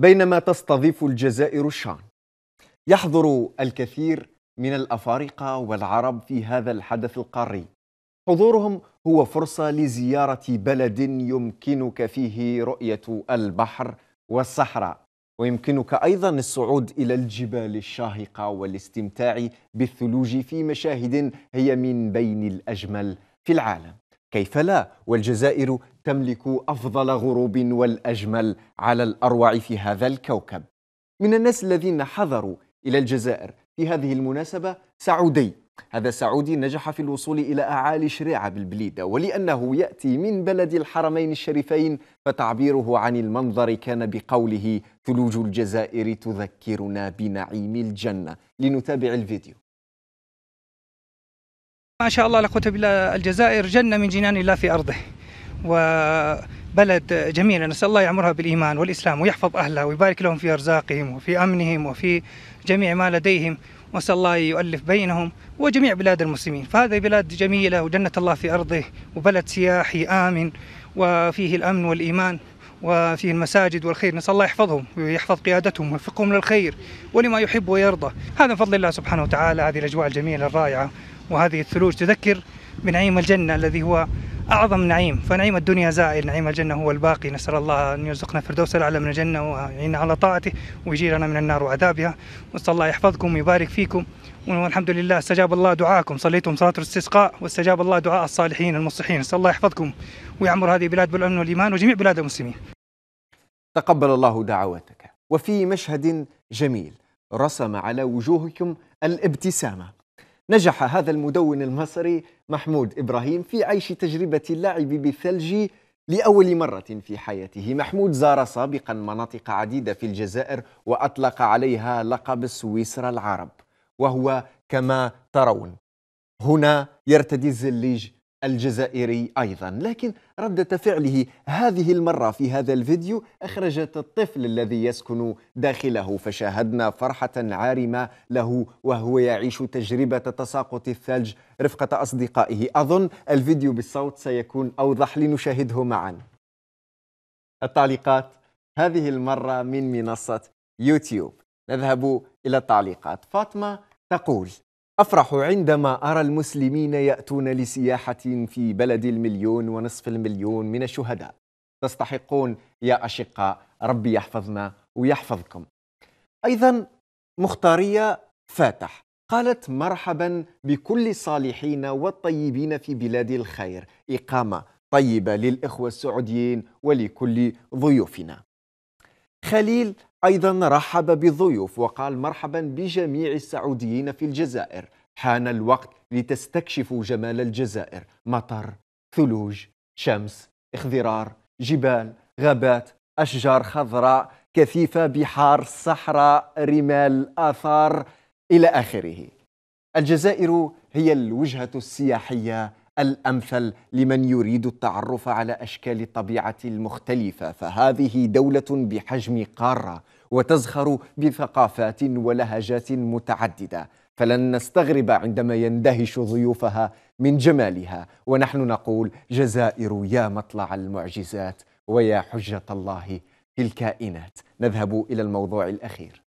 بينما تستضيف الجزائر الشان يحضر الكثير من الافارقه والعرب في هذا الحدث القاري حضورهم هو فرصه لزياره بلد يمكنك فيه رؤيه البحر والصحراء ويمكنك ايضا الصعود الى الجبال الشاهقه والاستمتاع بالثلوج في مشاهد هي من بين الاجمل في العالم كيف لا والجزائر تملك افضل غروب والاجمل على الاروع في هذا الكوكب من الناس الذين حضروا الى الجزائر في هذه المناسبه سعودي هذا سعودي نجح في الوصول إلى أعالي شريعة بالبليدة ولأنه يأتي من بلد الحرمين الشريفين فتعبيره عن المنظر كان بقوله ثلوج الجزائر تذكرنا بنعيم الجنة لنتابع الفيديو ما شاء الله لا قوة بالله الجزائر جنة من جنان الله في أرضه وبلد جميلة نسأل الله يعمرها بالإيمان والإسلام ويحفظ أهلها ويبارك لهم في أرزاقهم وفي أمنهم وفي جميع ما لديهم ونسأل الله يؤلف بينهم وجميع بلاد المسلمين فهذه بلاد جميلة وجنة الله في أرضه وبلد سياحي آمن وفيه الأمن والإيمان وفيه المساجد والخير نسأل الله يحفظهم ويحفظ قيادتهم ويوفقهم للخير ولما يحب ويرضى هذا فضل الله سبحانه وتعالى هذه الأجواء الجميلة الرائعة وهذه الثلوج تذكر بنعيم الجنة الذي هو أعظم نعيم فنعيم الدنيا زائل نعيم الجنة هو الباقي نسأل الله أن يرزقنا فردوس الأعلى من الجنة ويعيننا على طاعته ويجيرنا من النار وعذابها وأسأل الله يحفظكم ويبارك فيكم والحمد لله استجاب الله دعاءكم صليتم صلاة الاستسقاء واستجاب الله دعاء الصالحين المصلحين أسأل الله يحفظكم ويعمر هذه البلاد بالأمن والإيمان وجميع بلاد المسلمين تقبل الله دعواتك وفي مشهد جميل رسم على وجوهكم الابتسامة نجح هذا المدون المصري محمود إبراهيم في عيش تجربة اللعب بالثلج لأول مرة في حياته محمود زار سابقا مناطق عديدة في الجزائر وأطلق عليها لقب سويسرا العرب وهو كما ترون هنا يرتدي الزليج الجزائري أيضا لكن ردة فعله هذه المرة في هذا الفيديو أخرجت الطفل الذي يسكن داخله فشاهدنا فرحة عارمة له وهو يعيش تجربة تساقط الثلج رفقة أصدقائه أظن الفيديو بالصوت سيكون أوضح لنشاهده معا التعليقات هذه المرة من منصة يوتيوب نذهب إلى التعليقات فاطمة تقول أفرح عندما أرى المسلمين يأتون لسياحة في بلد المليون ونصف المليون من الشهداء تستحقون يا أشقاء ربي يحفظنا ويحفظكم أيضا مختارية فاتح قالت مرحبا بكل الصالحين والطيبين في بلاد الخير إقامة طيبة للإخوة السعوديين ولكل ضيوفنا خليل أيضا رحب بالضيوف وقال مرحبا بجميع السعوديين في الجزائر حان الوقت لتستكشفوا جمال الجزائر مطر ثلوج شمس اخضرار جبال غابات أشجار خضراء كثيفة بحار صحراء رمال آثار إلى آخره الجزائر هي الوجهة السياحية الامثل لمن يريد التعرف على اشكال الطبيعه المختلفه فهذه دوله بحجم قاره وتزخر بثقافات ولهجات متعدده فلن نستغرب عندما يندهش ضيوفها من جمالها ونحن نقول جزائر يا مطلع المعجزات ويا حجه الله في الكائنات نذهب الى الموضوع الاخير